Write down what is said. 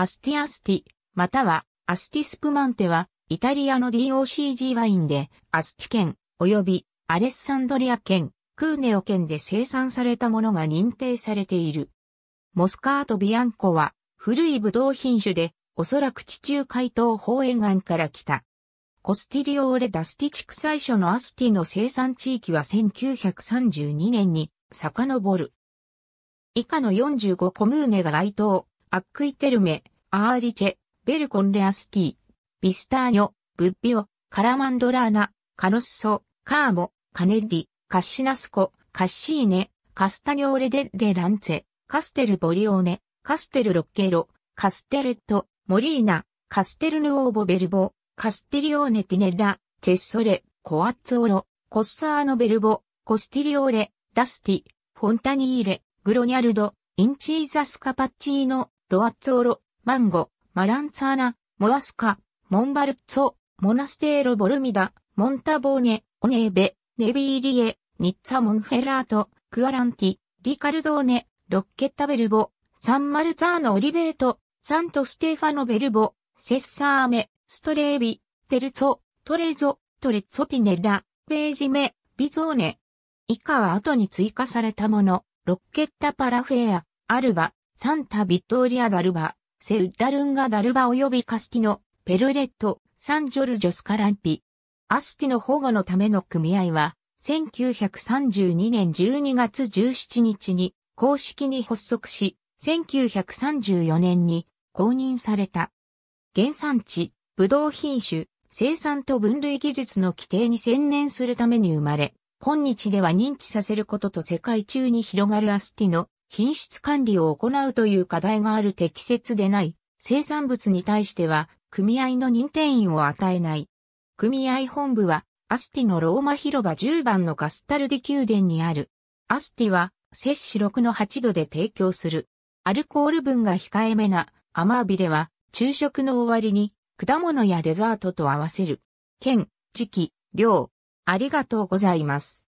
アスティアスティ、またはアスティスプマンテは、イタリアの DOCG ワインで、アスティ県、及びアレッサンドリア県、クーネオ県で生産されたものが認定されている。モスカートビアンコは、古いブドウ品種で、おそらく地中海東方沿岸から来た。コスティリオーレダスティ地区最初のアスティの生産地域は1932年に遡る。以下の45コムーネが該当、アックイテルメ、アーリチェ、ベルコンレアスティ、ビスターニョ、ブッビオ、カラマンドラーナ、カロッソ、カーモ、カネッリ、カッシナスコ、カッシーネ、カスタニョーレデッレランツェ、カステルボリオーネ、カステルロッケロ、カステレット、モリーナ、カステルヌオーボベルボ、カステリオーネティネラ、チェッソレ、コアッツオロ、コッサーノベルボ、コスティリオーレ、ダスティ、フォンタニーレ、グロニャルド、インチーザスカパッチーノ、ロアッツォーロ、マンゴ、マランツァーナ、モアスカ、モンバルッツォ、モナステーロ・ボルミダ、モンタボーネ、オネーベ、ネビーリエ、ニッツァ・モンフェラート、クアランティ、リカルドーネ、ロッケッタ・ベルボ、サンマルツァーノ・オリベート、サント・ステファノ・ベルボ、セッサーメ、ストレービ、テルツォ、トレゾ、トレッツォティネラ、ベージメ、ビゾーネ。以下は後に追加されたもの、ロッケッタ・パラフェア、アルバ、サンタ・ビットーリア・ダルバ、セウダルンガ・ダルバ及びカスティノ、ペルレット、サンジョルジョスカランピ。アスティの保護のための組合は、1932年12月17日に公式に発足し、1934年に公認された。原産地、ブドウ品種、生産と分類技術の規定に専念するために生まれ、今日では認知させることと世界中に広がるアスティの品質管理を行うという課題がある適切でない生産物に対しては組合の認定員を与えない。組合本部はアスティのローマ広場10番のカスタルディ宮殿にある。アスティは摂氏6の8度で提供する。アルコール分が控えめなアマービレは昼食の終わりに果物やデザートと合わせる。県、時期、量。ありがとうございます。